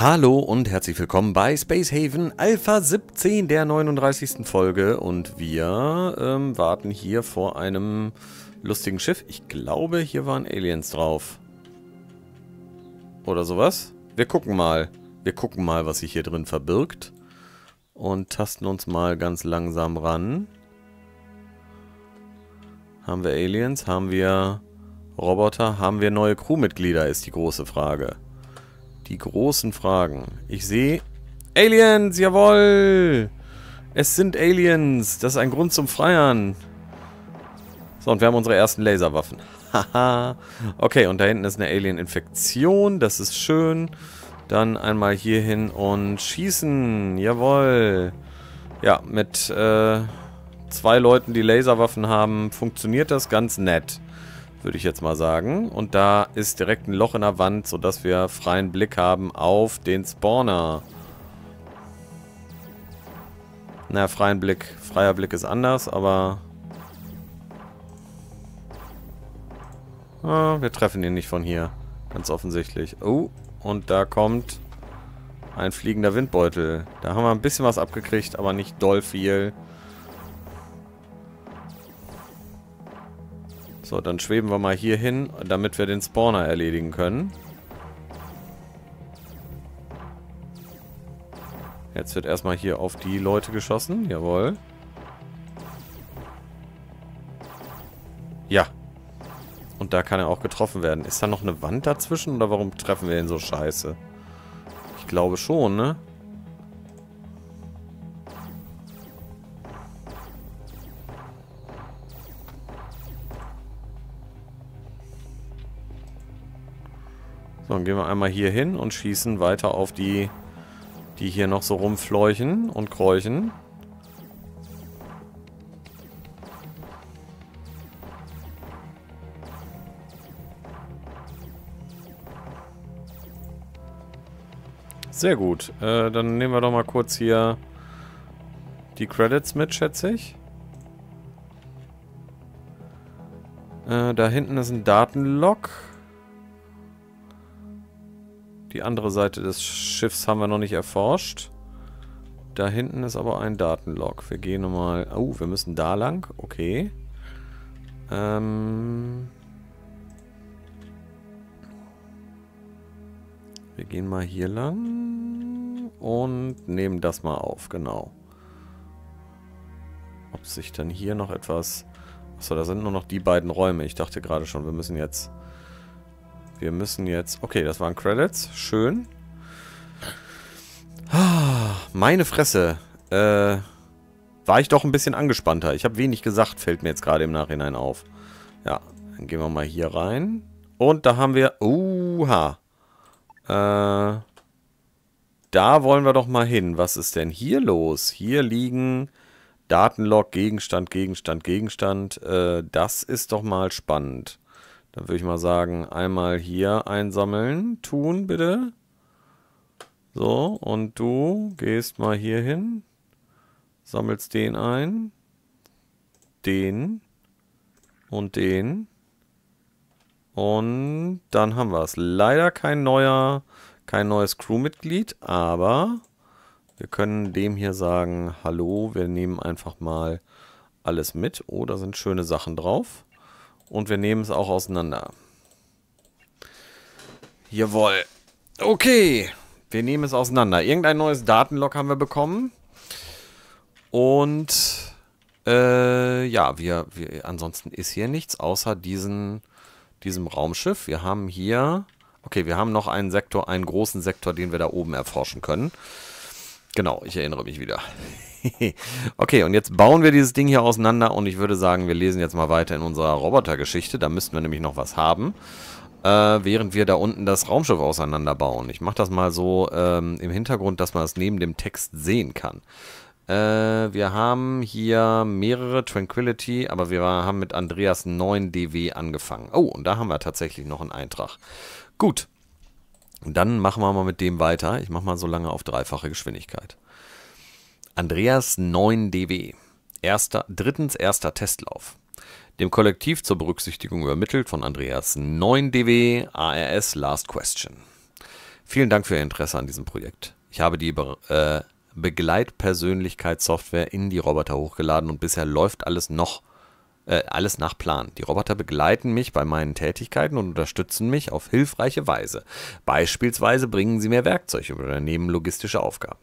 Hallo und herzlich willkommen bei Space Haven Alpha 17 der 39. Folge und wir ähm, warten hier vor einem lustigen Schiff. Ich glaube, hier waren Aliens drauf. Oder sowas. Wir gucken mal. Wir gucken mal, was sich hier drin verbirgt. Und tasten uns mal ganz langsam ran. Haben wir Aliens? Haben wir Roboter? Haben wir neue Crewmitglieder? Ist die große Frage. Die großen Fragen. Ich sehe... Aliens, jawoll! Es sind Aliens. Das ist ein Grund zum Feiern. So, und wir haben unsere ersten Laserwaffen. Haha. okay, und da hinten ist eine Alien-Infektion. Das ist schön. Dann einmal hier hin und schießen. Jawoll. Ja, mit äh, zwei Leuten, die Laserwaffen haben, funktioniert das ganz nett würde ich jetzt mal sagen. Und da ist direkt ein Loch in der Wand, sodass wir freien Blick haben auf den Spawner. Na, freien Blick. Freier Blick ist anders, aber... Ah, wir treffen ihn nicht von hier. Ganz offensichtlich. Oh, und da kommt ein fliegender Windbeutel. Da haben wir ein bisschen was abgekriegt, aber nicht doll viel. So, dann schweben wir mal hier hin, damit wir den Spawner erledigen können. Jetzt wird erstmal hier auf die Leute geschossen. Jawohl. Ja. Und da kann er auch getroffen werden. Ist da noch eine Wand dazwischen oder warum treffen wir ihn so scheiße? Ich glaube schon, ne? So, dann gehen wir einmal hier hin und schießen weiter auf die, die hier noch so rumfleuchen und kräuchen. Sehr gut. Äh, dann nehmen wir doch mal kurz hier die Credits mit, schätze ich. Äh, da hinten ist ein Datenlog. Die andere Seite des Schiffs haben wir noch nicht erforscht. Da hinten ist aber ein Datenlog. Wir gehen nochmal... Oh, wir müssen da lang. Okay. Ähm... Wir gehen mal hier lang und nehmen das mal auf, genau. Ob sich dann hier noch etwas... Achso, da sind nur noch die beiden Räume. Ich dachte gerade schon, wir müssen jetzt wir müssen jetzt... Okay, das waren Credits. Schön. Ah, meine Fresse. Äh, war ich doch ein bisschen angespannter. Ich habe wenig gesagt, fällt mir jetzt gerade im Nachhinein auf. Ja, dann gehen wir mal hier rein. Und da haben wir... Uha. Äh, da wollen wir doch mal hin. Was ist denn hier los? Hier liegen... Datenlog, Gegenstand, Gegenstand, Gegenstand. Äh, das ist doch mal spannend. Dann würde ich mal sagen, einmal hier einsammeln, tun bitte. So, und du gehst mal hier hin, sammelst den ein, den und den. Und dann haben wir es. Leider kein neuer, kein neues Crewmitglied, aber wir können dem hier sagen, hallo, wir nehmen einfach mal alles mit. Oh, da sind schöne Sachen drauf. Und wir nehmen es auch auseinander. Jawohl. Okay. Wir nehmen es auseinander. Irgendein neues Datenlog haben wir bekommen. Und äh, ja, wir, wir, ansonsten ist hier nichts außer diesen, diesem Raumschiff. Wir haben hier, okay, wir haben noch einen Sektor, einen großen Sektor, den wir da oben erforschen können. Genau, ich erinnere mich wieder. okay, und jetzt bauen wir dieses Ding hier auseinander und ich würde sagen, wir lesen jetzt mal weiter in unserer Robotergeschichte. Da müssten wir nämlich noch was haben. Äh, während wir da unten das Raumschiff auseinanderbauen. Ich mache das mal so ähm, im Hintergrund, dass man es neben dem Text sehen kann. Äh, wir haben hier mehrere Tranquility, aber wir haben mit Andreas 9 DW angefangen. Oh, und da haben wir tatsächlich noch einen Eintrag. Gut, und dann machen wir mal mit dem weiter. Ich mache mal so lange auf dreifache Geschwindigkeit. Andreas 9DW. Erster, drittens erster Testlauf. Dem Kollektiv zur Berücksichtigung übermittelt von Andreas 9DW ARS Last Question. Vielen Dank für Ihr Interesse an diesem Projekt. Ich habe die Be äh, Begleitpersönlichkeitssoftware in die Roboter hochgeladen und bisher läuft alles noch äh, alles nach Plan. Die Roboter begleiten mich bei meinen Tätigkeiten und unterstützen mich auf hilfreiche Weise. Beispielsweise bringen sie mir Werkzeuge oder nehmen logistische Aufgaben.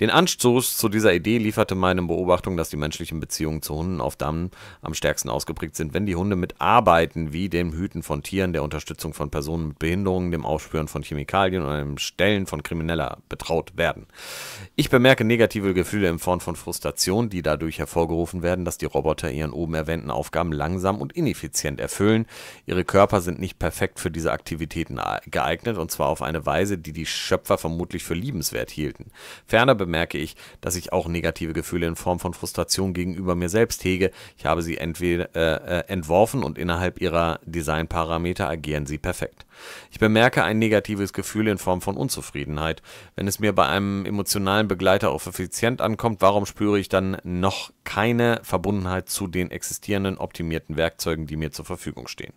Den Anstoß zu dieser Idee lieferte meine Beobachtung, dass die menschlichen Beziehungen zu Hunden auf Damen am stärksten ausgeprägt sind, wenn die Hunde mit Arbeiten wie dem Hüten von Tieren, der Unterstützung von Personen mit Behinderungen, dem Aufspüren von Chemikalien oder dem Stellen von Krimineller betraut werden. Ich bemerke negative Gefühle in Form von Frustration, die dadurch hervorgerufen werden, dass die Roboter ihren oben erwähnten Aufgaben langsam und ineffizient erfüllen. Ihre Körper sind nicht perfekt für diese Aktivitäten geeignet und zwar auf eine Weise, die die Schöpfer vermutlich für liebenswert hielten. Ferner bemerke ich, dass ich auch negative Gefühle in Form von Frustration gegenüber mir selbst hege. Ich habe sie entweder, äh, äh, entworfen und innerhalb ihrer Designparameter agieren sie perfekt. Ich bemerke ein negatives Gefühl in Form von Unzufriedenheit. Wenn es mir bei einem emotionalen Begleiter auf effizient ankommt, warum spüre ich dann noch keine Verbundenheit zu den existierenden optimierten Werkzeugen, die mir zur Verfügung stehen?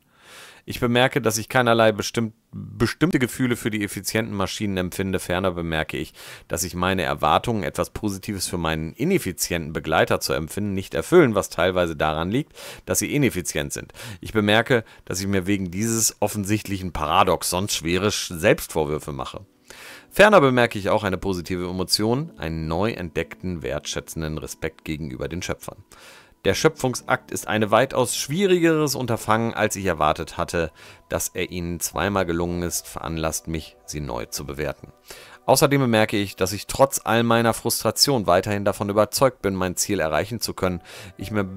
Ich bemerke, dass ich keinerlei bestimmt, bestimmte Gefühle für die effizienten Maschinen empfinde. Ferner bemerke ich, dass ich meine Erwartungen, etwas Positives für meinen ineffizienten Begleiter zu empfinden, nicht erfüllen, was teilweise daran liegt, dass sie ineffizient sind. Ich bemerke, dass ich mir wegen dieses offensichtlichen Paradoxons schwere Selbstvorwürfe mache. Ferner bemerke ich auch eine positive Emotion, einen neu entdeckten, wertschätzenden Respekt gegenüber den Schöpfern. Der Schöpfungsakt ist ein weitaus schwierigeres Unterfangen, als ich erwartet hatte. Dass er Ihnen zweimal gelungen ist, veranlasst mich, sie neu zu bewerten. Außerdem bemerke ich, dass ich trotz all meiner Frustration weiterhin davon überzeugt bin, mein Ziel erreichen zu können. Ich mir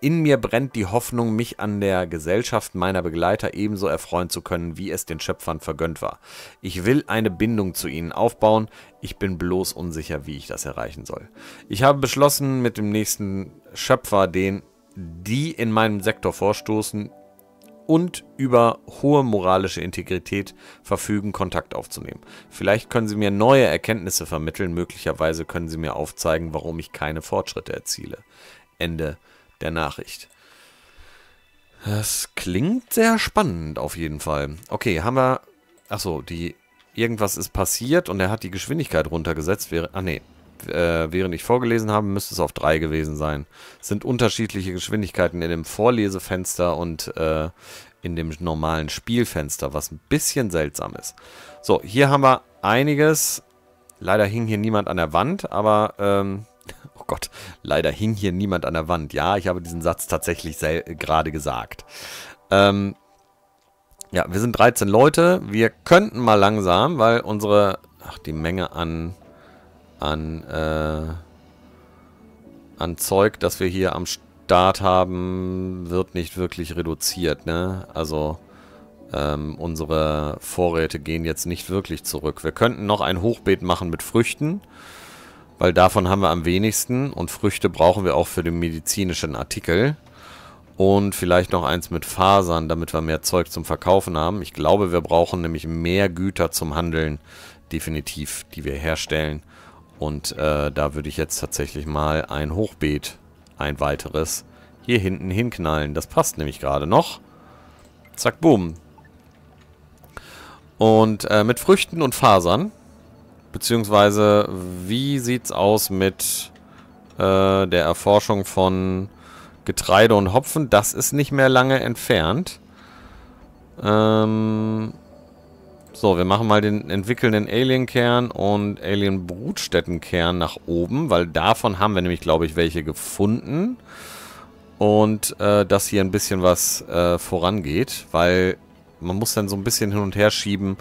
in mir brennt die Hoffnung, mich an der Gesellschaft meiner Begleiter ebenso erfreuen zu können, wie es den Schöpfern vergönnt war. Ich will eine Bindung zu ihnen aufbauen, ich bin bloß unsicher, wie ich das erreichen soll. Ich habe beschlossen, mit dem nächsten Schöpfer, den die in meinem Sektor vorstoßen und über hohe moralische Integrität verfügen, Kontakt aufzunehmen. Vielleicht können sie mir neue Erkenntnisse vermitteln, möglicherweise können sie mir aufzeigen, warum ich keine Fortschritte erziele. Ende der Nachricht. Das klingt sehr spannend auf jeden Fall. Okay, haben wir... Achso, die... Irgendwas ist passiert und er hat die Geschwindigkeit runtergesetzt. Ah, nee, äh, während ich vorgelesen habe, müsste es auf drei gewesen sein. Es sind unterschiedliche Geschwindigkeiten in dem Vorlesefenster und äh, in dem normalen Spielfenster, was ein bisschen seltsam ist. So, hier haben wir einiges. Leider hing hier niemand an der Wand, aber... Ähm, oh Gott, leider hing hier niemand an der Wand. Ja, ich habe diesen Satz tatsächlich gerade gesagt. Ähm, ja, wir sind 13 Leute. Wir könnten mal langsam, weil unsere... Ach, die Menge an an, äh, an Zeug, das wir hier am Start haben, wird nicht wirklich reduziert, ne? Also ähm, unsere Vorräte gehen jetzt nicht wirklich zurück. Wir könnten noch ein Hochbeet machen mit Früchten, weil davon haben wir am wenigsten und Früchte brauchen wir auch für den medizinischen Artikel. Und vielleicht noch eins mit Fasern, damit wir mehr Zeug zum Verkaufen haben. Ich glaube, wir brauchen nämlich mehr Güter zum Handeln, definitiv, die wir herstellen. Und äh, da würde ich jetzt tatsächlich mal ein Hochbeet, ein weiteres, hier hinten hinknallen. Das passt nämlich gerade noch. Zack, boom. Und äh, mit Früchten und Fasern. Beziehungsweise, wie sieht's aus mit äh, der Erforschung von Getreide und Hopfen? Das ist nicht mehr lange entfernt. Ähm, so, wir machen mal den entwickelnden Alien-Kern und Alien-Brutstätten-Kern nach oben, weil davon haben wir nämlich, glaube ich, welche gefunden. Und äh, dass hier ein bisschen was äh, vorangeht, weil man muss dann so ein bisschen hin und her schieben,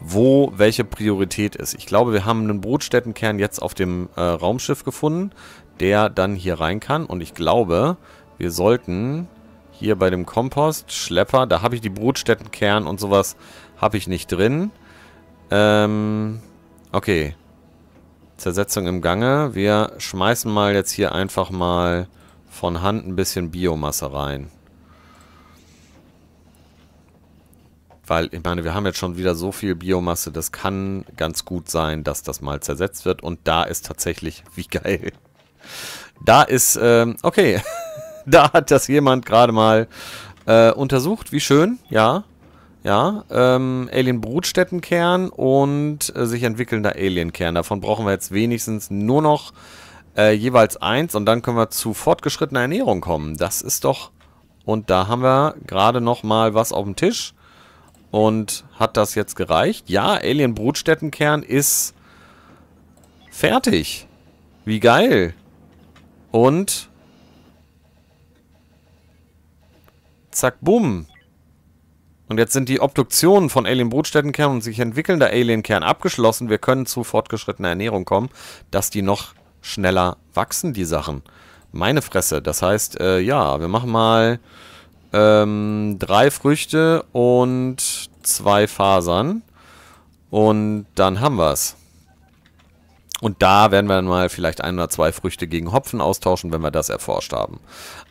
wo welche Priorität ist. Ich glaube, wir haben einen Brutstättenkern jetzt auf dem äh, Raumschiff gefunden, der dann hier rein kann. Und ich glaube, wir sollten hier bei dem Kompost, Schlepper, da habe ich die Brutstättenkern und sowas habe ich nicht drin. Ähm, okay. Zersetzung im Gange. Wir schmeißen mal jetzt hier einfach mal von Hand ein bisschen Biomasse rein. Weil, ich meine, wir haben jetzt schon wieder so viel Biomasse, das kann ganz gut sein, dass das mal zersetzt wird. Und da ist tatsächlich, wie geil. Da ist, ähm, okay, da hat das jemand gerade mal äh, untersucht, wie schön, ja. Ja, ähm, Alien-Brutstättenkern und äh, sich entwickelnder Alien-Kern. Davon brauchen wir jetzt wenigstens nur noch äh, jeweils eins und dann können wir zu fortgeschrittener Ernährung kommen. Das ist doch... Und da haben wir gerade noch mal was auf dem Tisch. Und hat das jetzt gereicht? Ja, Alien-Brutstättenkern ist fertig. Wie geil. Und... Zack, bumm. Und jetzt sind die Obduktionen von Alien-Brutstättenkernen und sich entwickelnder Alien-Kern abgeschlossen. Wir können zu fortgeschrittener Ernährung kommen, dass die noch schneller wachsen, die Sachen. Meine Fresse. Das heißt, äh, ja, wir machen mal ähm, drei Früchte und zwei Fasern. Und dann haben wir es. Und da werden wir dann mal vielleicht ein oder zwei Früchte gegen Hopfen austauschen, wenn wir das erforscht haben.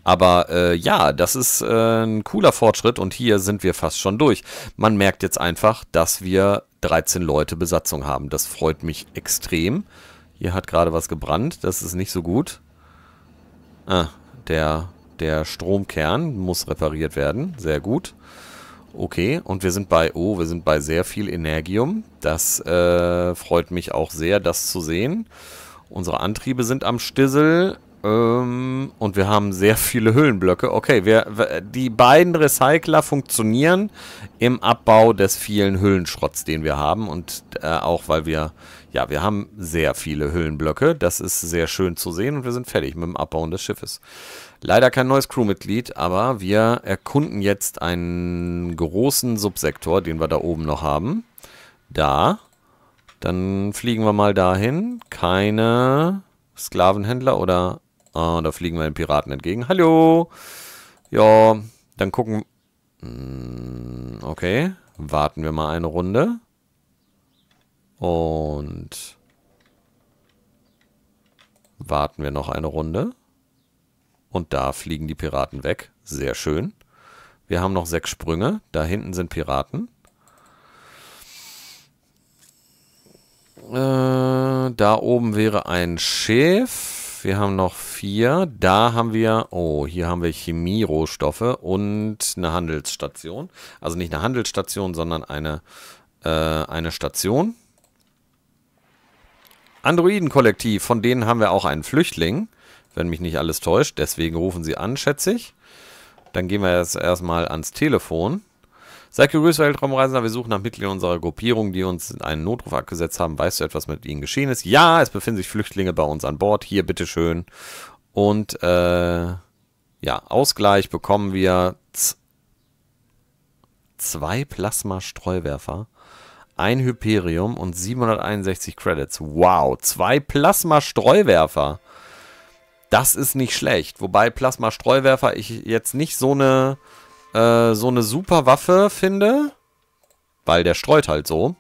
Aber äh, ja, das ist äh, ein cooler Fortschritt und hier sind wir fast schon durch. Man merkt jetzt einfach, dass wir 13 Leute Besatzung haben. Das freut mich extrem. Hier hat gerade was gebrannt, das ist nicht so gut. Ah, der, der Stromkern muss repariert werden, sehr gut. Okay, und wir sind bei, oh, wir sind bei sehr viel Energium. Das äh, freut mich auch sehr, das zu sehen. Unsere Antriebe sind am Stissel. Ähm, und wir haben sehr viele Hüllenblöcke. Okay, wir, die beiden Recycler funktionieren im Abbau des vielen Höhlenschrotts, den wir haben. Und äh, auch weil wir, ja, wir haben sehr viele Hüllenblöcke. Das ist sehr schön zu sehen und wir sind fertig mit dem Abbauen des Schiffes. Leider kein neues Crewmitglied, aber wir erkunden jetzt einen großen Subsektor, den wir da oben noch haben. Da. Dann fliegen wir mal dahin. Keine Sklavenhändler oder Ah, da fliegen wir den Piraten entgegen. Hallo! Ja, dann gucken... Hm, okay, warten wir mal eine Runde. Und... Warten wir noch eine Runde. Und da fliegen die Piraten weg. Sehr schön. Wir haben noch sechs Sprünge. Da hinten sind Piraten. Äh, da oben wäre ein Schiff. Wir haben noch vier. Da haben wir, oh, hier haben wir Chemierohstoffe und eine Handelsstation. Also nicht eine Handelsstation, sondern eine, äh, eine Station. Androidenkollektiv, von denen haben wir auch einen Flüchtling, wenn mich nicht alles täuscht. Deswegen rufen sie an, schätze ich. Dann gehen wir jetzt erstmal ans Telefon. Seid gegrüßt, Weltraumreisender. Wir suchen nach Mitgliedern unserer Gruppierung, die uns einen Notruf abgesetzt haben. Weißt du etwas mit ihnen geschehen ist? Ja, es befinden sich Flüchtlinge bei uns an Bord. Hier, bitteschön. Und, äh, ja, Ausgleich bekommen wir zwei Plasma-Streuwerfer, ein Hyperium und 761 Credits. Wow, zwei Plasma-Streuwerfer. Das ist nicht schlecht. Wobei Plasma-Streuwerfer ich jetzt nicht so eine äh, so eine super Waffe finde. Weil der streut halt so.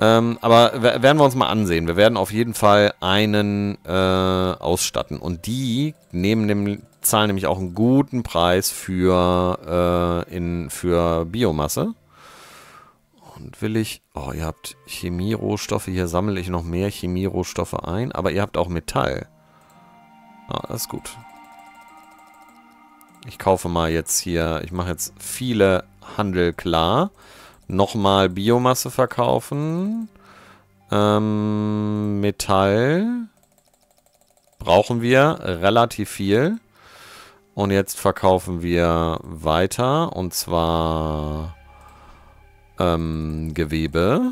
Ähm, aber werden wir uns mal ansehen. Wir werden auf jeden Fall einen äh, ausstatten. Und die nehmen dem, zahlen nämlich auch einen guten Preis für, äh, in, für Biomasse. Und will ich... Oh, ihr habt Chemierohstoffe. Hier sammle ich noch mehr Chemierohstoffe ein. Aber ihr habt auch Metall. Ah, das ist gut. Ich kaufe mal jetzt hier, ich mache jetzt viele Handel klar. Nochmal Biomasse verkaufen. Ähm, Metall brauchen wir relativ viel. Und jetzt verkaufen wir weiter und zwar ähm, Gewebe.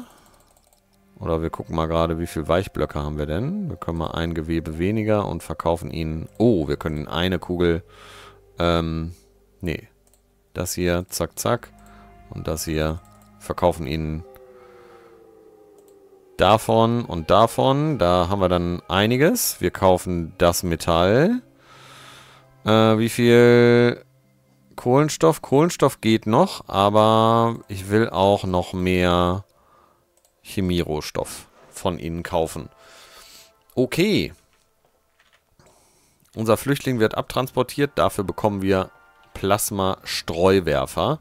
Oder wir gucken mal gerade, wie viele Weichblöcke haben wir denn. Wir können mal ein Gewebe weniger und verkaufen ihn... Oh, wir können eine Kugel ähm, nee. Das hier, zack, zack. Und das hier verkaufen ihnen davon und davon. Da haben wir dann einiges. Wir kaufen das Metall. Äh, wie viel Kohlenstoff? Kohlenstoff geht noch, aber ich will auch noch mehr Chemierohstoff von ihnen kaufen. Okay. Unser Flüchtling wird abtransportiert. Dafür bekommen wir Plasma-Streuwerfer.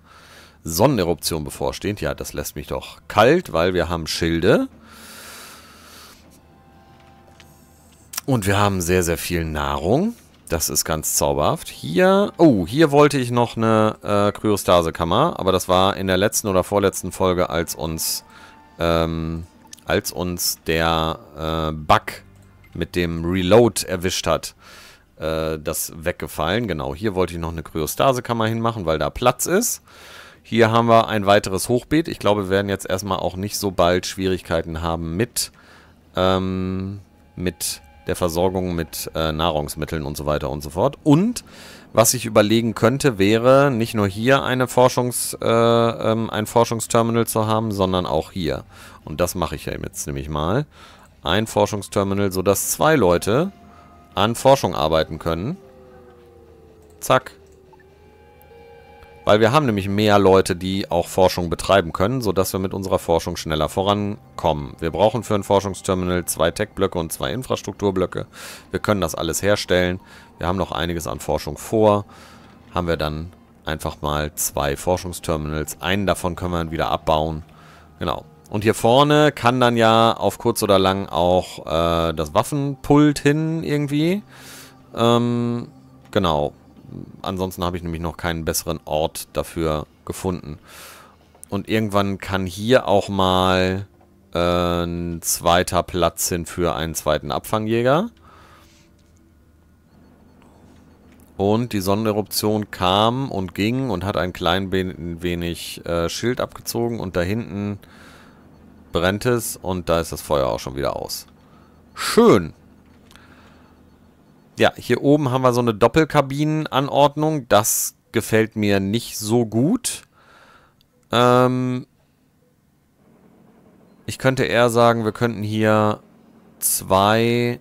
Sonneneruption bevorstehend. Ja, das lässt mich doch kalt, weil wir haben Schilde. Und wir haben sehr, sehr viel Nahrung. Das ist ganz zauberhaft. Hier, oh, hier wollte ich noch eine äh, Kryostasekammer, aber das war in der letzten oder vorletzten Folge, als uns, ähm, als uns der äh, Bug mit dem Reload erwischt hat äh, das weggefallen. Genau, hier wollte ich noch eine Kryostasekammer hinmachen, weil da Platz ist. Hier haben wir ein weiteres Hochbeet. Ich glaube, wir werden jetzt erstmal auch nicht so bald Schwierigkeiten haben mit, ähm, mit der Versorgung mit äh, Nahrungsmitteln und so weiter und so fort. Und was ich überlegen könnte, wäre nicht nur hier eine Forschungs, äh, ähm, ein Forschungsterminal zu haben, sondern auch hier. Und das mache ich ja jetzt nämlich mal. Ein Forschungsterminal, sodass zwei Leute an Forschung arbeiten können. Zack. Weil wir haben nämlich mehr Leute, die auch Forschung betreiben können, sodass wir mit unserer Forschung schneller vorankommen. Wir brauchen für ein Forschungsterminal zwei Tech-Blöcke und zwei Infrastrukturblöcke. Wir können das alles herstellen. Wir haben noch einiges an Forschung vor. Haben wir dann einfach mal zwei Forschungsterminals. Einen davon können wir dann wieder abbauen. Genau. Und hier vorne kann dann ja auf kurz oder lang auch äh, das Waffenpult hin irgendwie. Ähm, genau. Ansonsten habe ich nämlich noch keinen besseren Ort dafür gefunden. Und irgendwann kann hier auch mal äh, ein zweiter Platz hin für einen zweiten Abfangjäger. Und die Sonneneruption kam und ging und hat ein klein wenig äh, Schild abgezogen. Und da hinten brennt es und da ist das Feuer auch schon wieder aus. Schön. Ja, hier oben haben wir so eine Doppelkabinenanordnung. Das gefällt mir nicht so gut. Ähm ich könnte eher sagen, wir könnten hier zwei...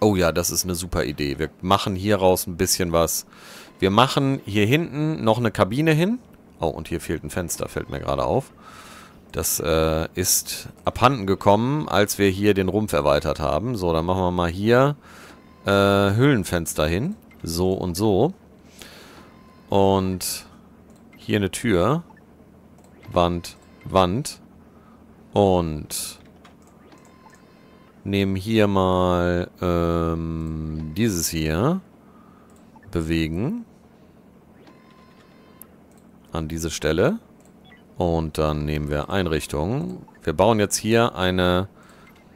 Oh ja, das ist eine super Idee. Wir machen hier raus ein bisschen was. Wir machen hier hinten noch eine Kabine hin. Oh, und hier fehlt ein Fenster, fällt mir gerade auf. Das äh, ist abhanden gekommen, als wir hier den Rumpf erweitert haben. So, dann machen wir mal hier äh, Höhlenfenster hin. So und so. Und hier eine Tür. Wand, Wand. Und nehmen hier mal ähm, dieses hier. Bewegen. An diese Stelle. Und dann nehmen wir Einrichtungen. Wir bauen jetzt hier eine,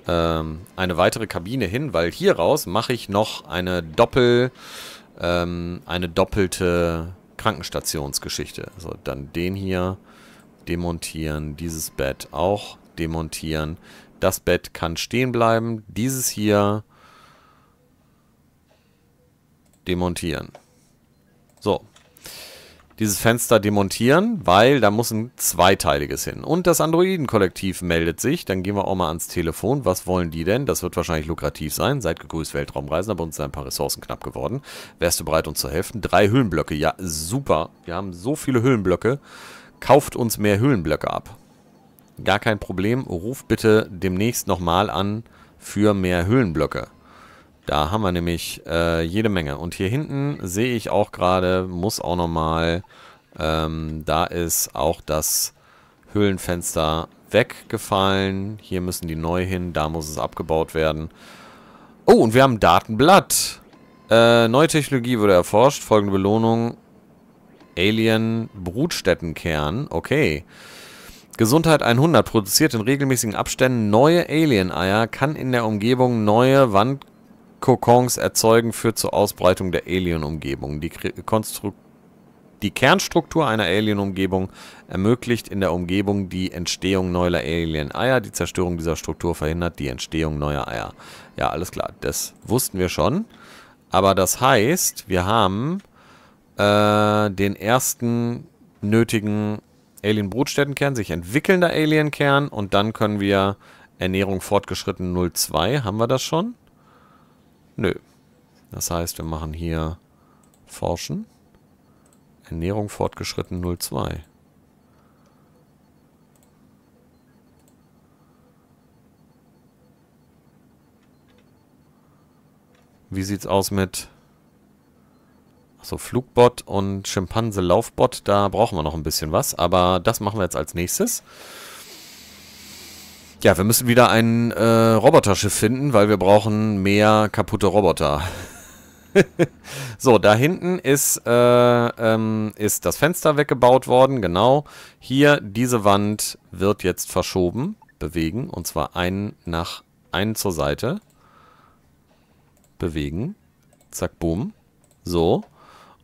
ähm, eine weitere Kabine hin, weil hier raus mache ich noch eine Doppel, ähm, eine doppelte Krankenstationsgeschichte. So, also dann den hier demontieren, dieses Bett auch demontieren. Das Bett kann stehen bleiben, dieses hier demontieren. So, dieses Fenster demontieren, weil da muss ein zweiteiliges hin. Und das Androiden-Kollektiv meldet sich. Dann gehen wir auch mal ans Telefon. Was wollen die denn? Das wird wahrscheinlich lukrativ sein. Seid gegrüßt, Weltraumreisender. aber uns sind ein paar Ressourcen knapp geworden. Wärst du bereit, uns zu helfen? Drei Höhlenblöcke. Ja, super. Wir haben so viele Höhlenblöcke. Kauft uns mehr Höhlenblöcke ab. Gar kein Problem. Ruf bitte demnächst nochmal an für mehr Höhlenblöcke. Da haben wir nämlich äh, jede Menge. Und hier hinten sehe ich auch gerade, muss auch nochmal, ähm, da ist auch das Höhlenfenster weggefallen. Hier müssen die neu hin, da muss es abgebaut werden. Oh, und wir haben Datenblatt. Äh, neue Technologie wurde erforscht. Folgende Belohnung. Alien Brutstättenkern. Okay. Gesundheit 100 produziert in regelmäßigen Abständen neue Alien-Eier, kann in der Umgebung neue Wand Kokons erzeugen führt zur Ausbreitung der Alien-Umgebung. Die, die, Kernstruktur einer Alien-Umgebung ermöglicht in der Umgebung die Entstehung neuer Alien-Eier. Die Zerstörung dieser Struktur verhindert die Entstehung neuer Eier. Ja, alles klar. Das wussten wir schon. Aber das heißt, wir haben äh, den ersten nötigen Alien-Brutstättenkern, sich entwickelnder Alien-Kern und dann können wir Ernährung fortgeschritten 02, haben wir das schon? Nö. Das heißt, wir machen hier Forschen. Ernährung fortgeschritten 02. Wie sieht's aus mit Achso, Flugbot und Schimpanse Laufbot? Da brauchen wir noch ein bisschen was, aber das machen wir jetzt als nächstes. Ja, wir müssen wieder ein äh, Roboterschiff finden, weil wir brauchen mehr kaputte Roboter. so, da hinten ist, äh, ähm, ist das Fenster weggebaut worden, genau. Hier, diese Wand wird jetzt verschoben, bewegen, und zwar einen nach, einen zur Seite. Bewegen. Zack, boom. So.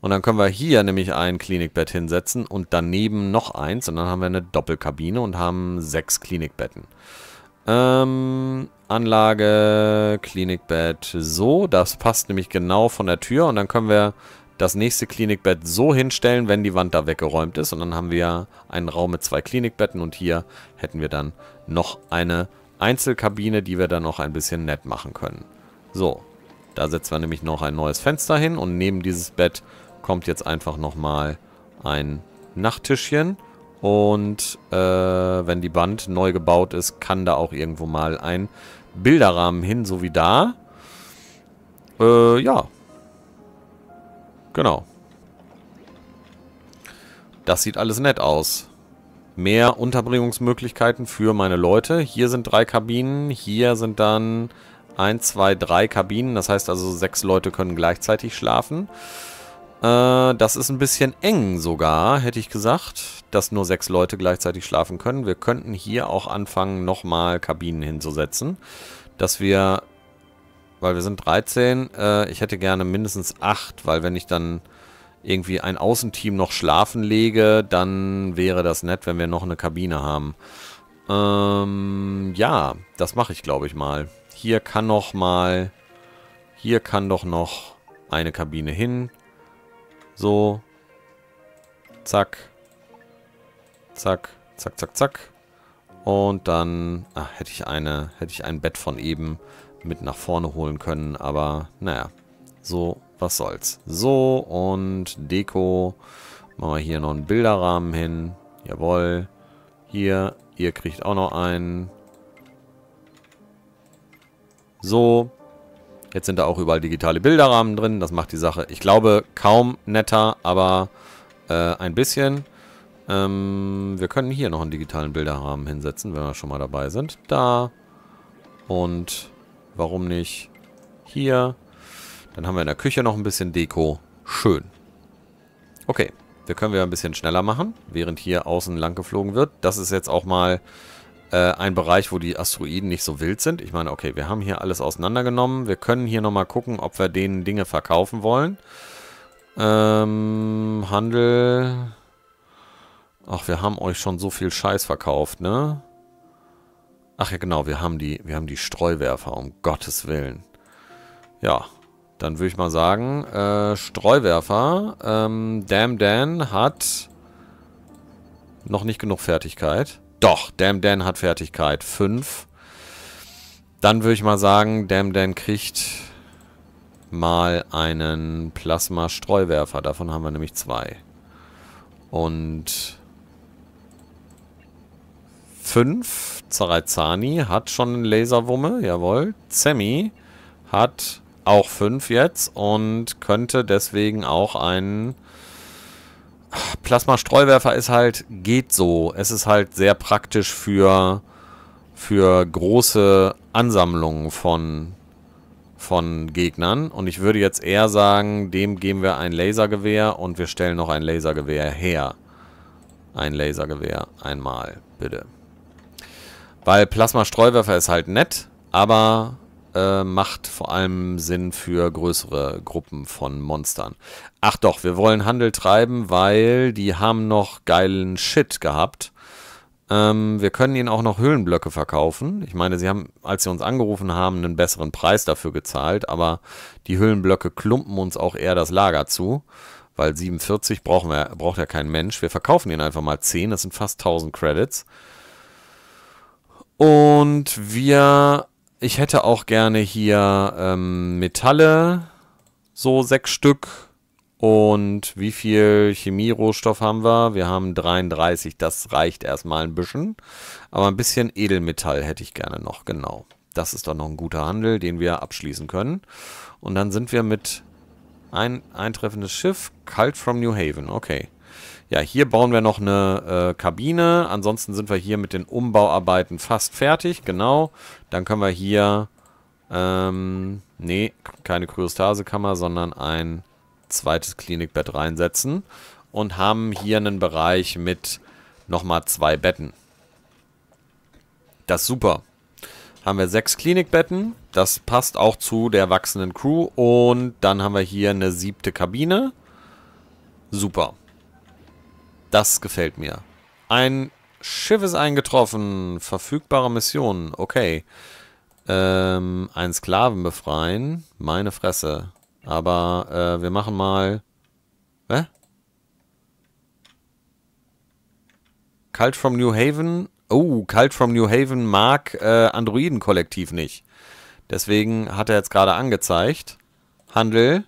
Und dann können wir hier nämlich ein Klinikbett hinsetzen und daneben noch eins. Und dann haben wir eine Doppelkabine und haben sechs Klinikbetten. Ähm, Anlage, Klinikbett so. Das passt nämlich genau von der Tür. Und dann können wir das nächste Klinikbett so hinstellen, wenn die Wand da weggeräumt ist. Und dann haben wir einen Raum mit zwei Klinikbetten. Und hier hätten wir dann noch eine Einzelkabine, die wir dann noch ein bisschen nett machen können. So, da setzen wir nämlich noch ein neues Fenster hin. Und neben dieses Bett kommt jetzt einfach nochmal ein Nachttischchen. Und äh, wenn die Band neu gebaut ist, kann da auch irgendwo mal ein Bilderrahmen hin, so wie da. Äh, ja. Genau. Das sieht alles nett aus. Mehr Unterbringungsmöglichkeiten für meine Leute. Hier sind drei Kabinen, hier sind dann 1, 2, 3 Kabinen. Das heißt also, sechs Leute können gleichzeitig schlafen. Äh, das ist ein bisschen eng sogar, hätte ich gesagt, dass nur sechs Leute gleichzeitig schlafen können. Wir könnten hier auch anfangen, nochmal Kabinen hinzusetzen, dass wir, weil wir sind 13, äh, ich hätte gerne mindestens acht, weil wenn ich dann irgendwie ein Außenteam noch schlafen lege, dann wäre das nett, wenn wir noch eine Kabine haben. Ähm, ja, das mache ich, glaube ich, mal. Hier kann noch mal... Hier kann doch noch eine Kabine hin. So. Zack. Zack. Zack, zack, zack. Und dann ach, hätte ich eine, hätte ich ein Bett von eben mit nach vorne holen können. Aber naja, so, was soll's. So, und Deko. Machen wir hier noch einen Bilderrahmen hin. Jawohl. Hier, ihr kriegt auch noch einen. So. Jetzt sind da auch überall digitale Bilderrahmen drin. Das macht die Sache, ich glaube, kaum netter, aber äh, ein bisschen. Ähm, wir können hier noch einen digitalen Bilderrahmen hinsetzen, wenn wir schon mal dabei sind. Da. Und warum nicht hier. Dann haben wir in der Küche noch ein bisschen Deko. Schön. Okay, wir können wir ein bisschen schneller machen, während hier außen lang geflogen wird. Das ist jetzt auch mal äh, ein Bereich, wo die Asteroiden nicht so wild sind. Ich meine, okay, wir haben hier alles auseinandergenommen. Wir können hier nochmal gucken, ob wir denen Dinge verkaufen wollen. Ähm, Handel. Ach, wir haben euch schon so viel Scheiß verkauft, ne? Ach ja, genau, wir haben die, wir haben die Streuwerfer, um Gottes Willen. Ja, dann würde ich mal sagen, äh, Streuwerfer, ähm, Damn Dan hat noch nicht genug Fertigkeit. Doch, Damn Dan hat Fertigkeit 5. Dann würde ich mal sagen, Damn Dan kriegt mal einen Plasma-Streuwerfer. Davon haben wir nämlich zwei. Und 5, Zaraizani hat schon einen Laserwumme, jawohl. Sammy hat auch 5 jetzt und könnte deswegen auch einen Plasma-Streuwerfer ist halt, geht so. Es ist halt sehr praktisch für, für große Ansammlungen von, von Gegnern. Und ich würde jetzt eher sagen, dem geben wir ein Lasergewehr und wir stellen noch ein Lasergewehr her. Ein Lasergewehr einmal, bitte. Weil Plasma-Streuwerfer ist halt nett, aber äh, macht vor allem Sinn für größere Gruppen von Monstern. Ach doch, wir wollen Handel treiben, weil die haben noch geilen Shit gehabt. Ähm, wir können ihnen auch noch Höhlenblöcke verkaufen. Ich meine, sie haben, als sie uns angerufen haben, einen besseren Preis dafür gezahlt, aber die Höhlenblöcke klumpen uns auch eher das Lager zu, weil 47 brauchen wir, braucht ja kein Mensch. Wir verkaufen ihnen einfach mal 10, das sind fast 1000 Credits. Und wir ich hätte auch gerne hier ähm, Metalle, so sechs Stück. Und wie viel Chemierohstoff haben wir? Wir haben 33, das reicht erstmal ein bisschen. Aber ein bisschen Edelmetall hätte ich gerne noch, genau. Das ist doch noch ein guter Handel, den wir abschließen können. Und dann sind wir mit ein eintreffendes Schiff, Kalt from New Haven, okay. Ja, hier bauen wir noch eine äh, Kabine. Ansonsten sind wir hier mit den Umbauarbeiten fast fertig. Genau. Dann können wir hier... Ähm, nee, keine Kryostasekammer, sondern ein zweites Klinikbett reinsetzen. Und haben hier einen Bereich mit nochmal zwei Betten. Das ist super. Haben wir sechs Klinikbetten. Das passt auch zu der wachsenden Crew. Und dann haben wir hier eine siebte Kabine. Super. Das gefällt mir. Ein Schiff ist eingetroffen. Verfügbare Mission. Okay. Ähm, ein Sklaven befreien. Meine Fresse. Aber äh, wir machen mal... Hä? Cult from New Haven. Oh, Cult from New Haven mag äh, Androiden-Kollektiv nicht. Deswegen hat er jetzt gerade angezeigt. Handel.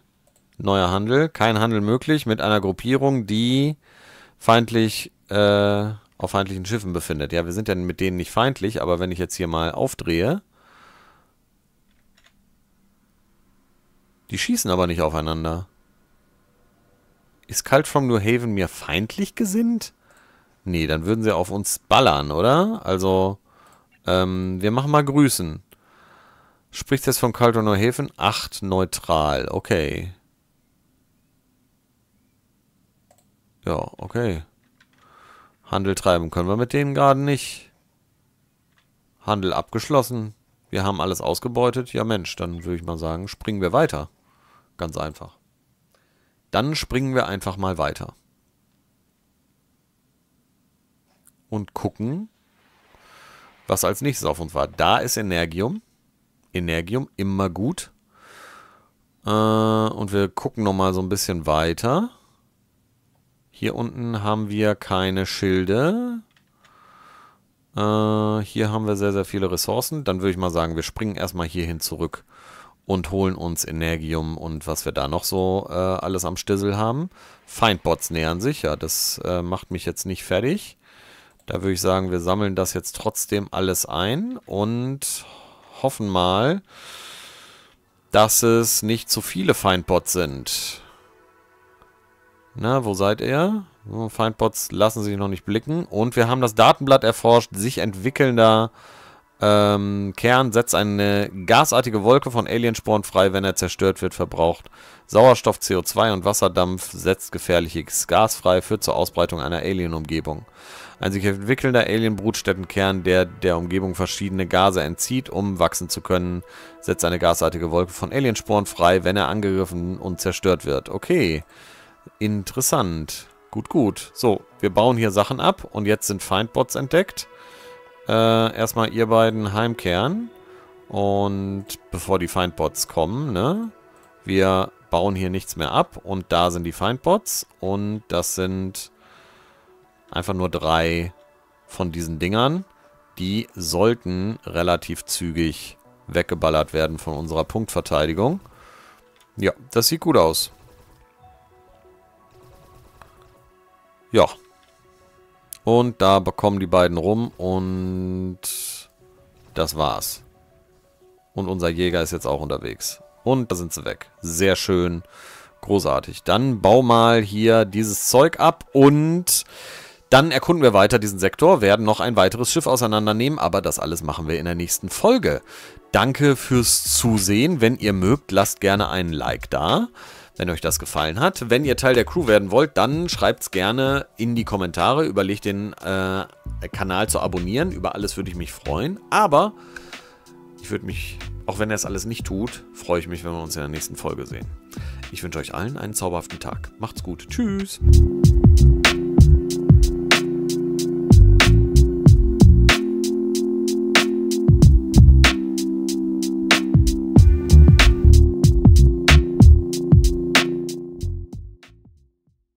Neuer Handel. Kein Handel möglich mit einer Gruppierung, die feindlich äh, auf feindlichen Schiffen befindet. Ja, wir sind ja mit denen nicht feindlich, aber wenn ich jetzt hier mal aufdrehe, die schießen aber nicht aufeinander. Ist Cult from New Haven mir feindlich gesinnt? Nee, dann würden sie auf uns ballern, oder? Also, ähm, wir machen mal Grüßen. Spricht jetzt von Cult from New Haven? Acht neutral, okay. Ja, okay. Handel treiben können wir mit denen gerade nicht. Handel abgeschlossen. Wir haben alles ausgebeutet. Ja Mensch, dann würde ich mal sagen, springen wir weiter. Ganz einfach. Dann springen wir einfach mal weiter. Und gucken, was als nächstes auf uns war. Da ist Energium. Energium, immer gut. Äh, und wir gucken nochmal so ein bisschen weiter. Hier unten haben wir keine Schilde. Äh, hier haben wir sehr, sehr viele Ressourcen. Dann würde ich mal sagen, wir springen erstmal hierhin zurück und holen uns Energium und was wir da noch so äh, alles am Stissel haben. Feindbots nähern sich, ja, das äh, macht mich jetzt nicht fertig. Da würde ich sagen, wir sammeln das jetzt trotzdem alles ein und hoffen mal, dass es nicht zu viele Feindbots sind. Na, wo seid ihr? Feindbots lassen sich noch nicht blicken. Und wir haben das Datenblatt erforscht. Sich entwickelnder ähm, Kern setzt eine gasartige Wolke von Aliensporen frei, wenn er zerstört wird, verbraucht. Sauerstoff, CO2 und Wasserdampf setzt gefährliches Gas frei, führt zur Ausbreitung einer Alien-Umgebung. Ein sich entwickelnder Alien-Brutstättenkern, der der Umgebung verschiedene Gase entzieht, um wachsen zu können, setzt eine gasartige Wolke von Aliensporen frei, wenn er angegriffen und zerstört wird. Okay. Interessant. Gut, gut. So, wir bauen hier Sachen ab und jetzt sind Feindbots entdeckt. Äh, erstmal ihr beiden heimkehren. Und bevor die Feindbots kommen, ne? Wir bauen hier nichts mehr ab und da sind die Feindbots und das sind einfach nur drei von diesen Dingern. Die sollten relativ zügig weggeballert werden von unserer Punktverteidigung. Ja, das sieht gut aus. Ja. Und da bekommen die beiden rum und das war's. Und unser Jäger ist jetzt auch unterwegs. Und da sind sie weg. Sehr schön. Großartig. Dann bau mal hier dieses Zeug ab und dann erkunden wir weiter diesen Sektor, werden noch ein weiteres Schiff auseinandernehmen, aber das alles machen wir in der nächsten Folge. Danke fürs Zusehen. Wenn ihr mögt, lasst gerne einen Like da wenn euch das gefallen hat. Wenn ihr Teil der Crew werden wollt, dann schreibt es gerne in die Kommentare. Überlegt den äh, Kanal zu abonnieren. Über alles würde ich mich freuen. Aber ich würde mich, auch wenn er es alles nicht tut, freue ich mich, wenn wir uns in der nächsten Folge sehen. Ich wünsche euch allen einen zauberhaften Tag. Macht's gut. Tschüss.